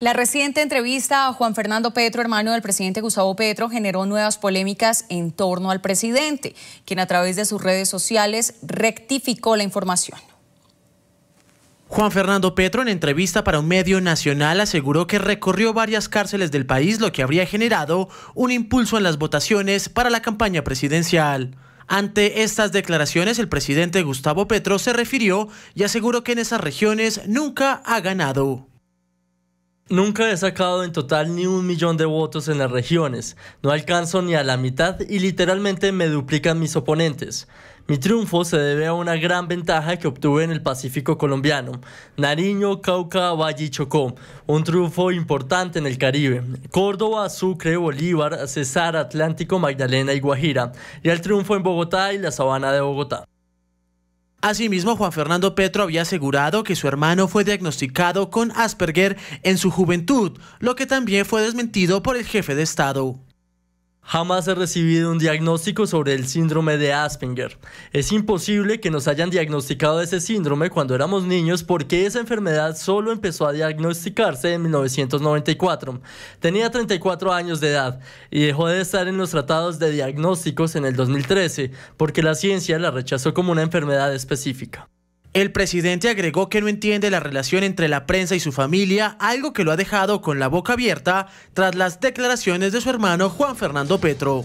La reciente entrevista a Juan Fernando Petro, hermano del presidente Gustavo Petro, generó nuevas polémicas en torno al presidente, quien a través de sus redes sociales rectificó la información. Juan Fernando Petro, en entrevista para un medio nacional, aseguró que recorrió varias cárceles del país, lo que habría generado un impulso en las votaciones para la campaña presidencial. Ante estas declaraciones, el presidente Gustavo Petro se refirió y aseguró que en esas regiones nunca ha ganado. Nunca he sacado en total ni un millón de votos en las regiones, no alcanzo ni a la mitad y literalmente me duplican mis oponentes. Mi triunfo se debe a una gran ventaja que obtuve en el Pacífico colombiano, Nariño, Cauca, Valle y Chocó, un triunfo importante en el Caribe, Córdoba, Sucre, Bolívar, Cesar, Atlántico, Magdalena y Guajira, y el triunfo en Bogotá y la Sabana de Bogotá. Asimismo, Juan Fernando Petro había asegurado que su hermano fue diagnosticado con Asperger en su juventud, lo que también fue desmentido por el jefe de Estado. Jamás he recibido un diagnóstico sobre el síndrome de Asperger. Es imposible que nos hayan diagnosticado ese síndrome cuando éramos niños porque esa enfermedad solo empezó a diagnosticarse en 1994. Tenía 34 años de edad y dejó de estar en los tratados de diagnósticos en el 2013 porque la ciencia la rechazó como una enfermedad específica. El presidente agregó que no entiende la relación entre la prensa y su familia, algo que lo ha dejado con la boca abierta tras las declaraciones de su hermano Juan Fernando Petro.